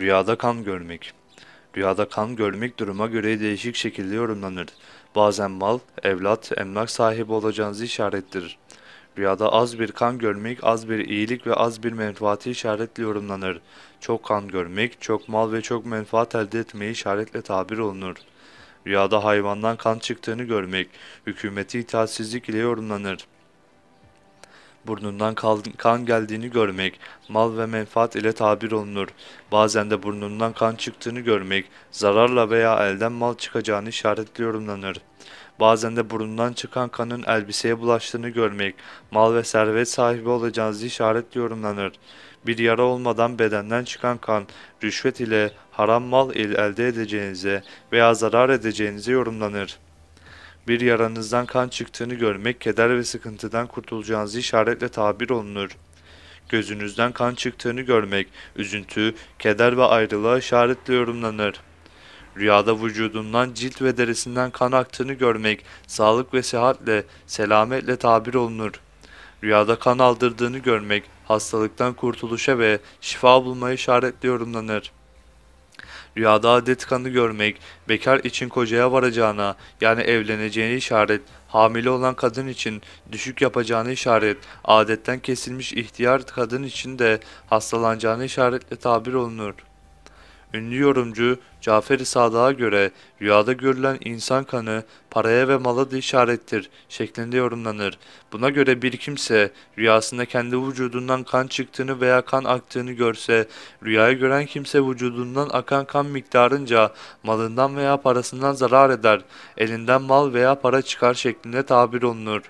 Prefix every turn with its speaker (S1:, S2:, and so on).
S1: Rüyada kan görmek. Rüyada kan görmek duruma göre değişik şekilde yorumlanır. Bazen mal, evlat, emlak sahibi olacağınızı işarettir. Rüyada az bir kan görmek, az bir iyilik ve az bir menfaati işaretle yorumlanır. Çok kan görmek, çok mal ve çok menfaat elde etmeyi işaretle tabir olunur. Rüyada hayvandan kan çıktığını görmek, hükümeti itaatsizlik ile yorumlanır burnundan kan geldiğini görmek, mal ve menfaat ile tabir olunur. Bazen de burnundan kan çıktığını görmek, zararla veya elden mal çıkacağını işaretli yorumlanır. Bazen de burnundan çıkan kanın elbiseye bulaştığını görmek, mal ve servet sahibi olacağınızı işaretli yorumlanır. Bir yara olmadan bedenden çıkan kan, rüşvet ile haram mal ile elde edeceğinize veya zarar edeceğinize yorumlanır. Bir yaranızdan kan çıktığını görmek keder ve sıkıntıdan kurtulacağınızı işaretle tabir olunur. Gözünüzden kan çıktığını görmek üzüntü, keder ve ayrılığa işaretle yorumlanır. Rüyada vücudundan cilt ve derisinden kan aktığını görmek sağlık ve sehatle, selametle tabir olunur. Rüyada kan aldırdığını görmek hastalıktan kurtuluşa ve şifa bulmaya işaretle yorumlanır. Rüyada adet kanı görmek, bekar için kocaya varacağına yani evleneceğini işaret, hamile olan kadın için düşük yapacağını işaret, adetten kesilmiş ihtiyar kadın için de hastalanacağını işaretle tabir olunur. Ünlü yorumcu Cafer-i Sadık'a göre rüyada görülen insan kanı paraya ve mala da işarettir şeklinde yorumlanır. Buna göre bir kimse rüyasında kendi vücudundan kan çıktığını veya kan aktığını görse, rüyayı gören kimse vücudundan akan kan miktarınca malından veya parasından zarar eder, elinden mal veya para çıkar şeklinde tabir olunur.